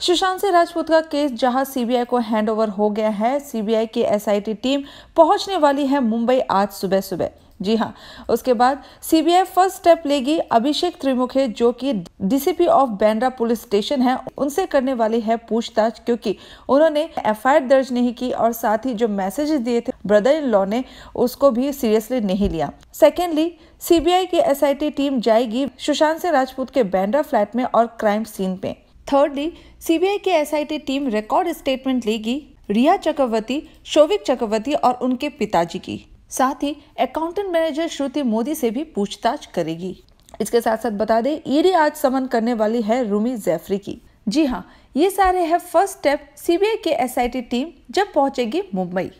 सुशांत सिंह राजपूत का केस जहां सीबीआई को हैंडओवर हो गया है सीबीआई की एसआईटी टीम पहुंचने वाली है मुंबई आज सुबह सुबह जी हाँ उसके बाद सीबीआई फर्स्ट स्टेप लेगी अभिषेक त्रिमुखे जो कि DCP of Bandra police station है उनसे करने वाली है पूछताछ क्योंकि उन्होंने एफआईआर दर्ज नहीं की और साथ ही जो मैसेजेस दिए थे ब्रदर इन लॉ ने उसको भी सीरियसली नहीं लिया सेकेंडली सीबीआई की एसआईटी टीम जाएगी सुशांत सिंह राजपूत के बैंड्रा फ्लैट में और क्राइम सीन पे थर्डली सीबीआई की एसआईटी टीम रिकॉर्ड स्टेटमेंट लेगी रिया चक्रवर्ती शोविक चक्रवर्ती और उनके पिताजी की साथ ही अकाउंटेंट मैनेजर श्रुति मोदी से भी पूछताछ करेगी इसके साथ साथ बता दें ईडी e आज समन करने वाली है रूमी जैफरी की जी हाँ ये सारे है फर्स्ट स्टेप सीबीआई के एसआईटी टीम जब पहुंचेगी मुंबई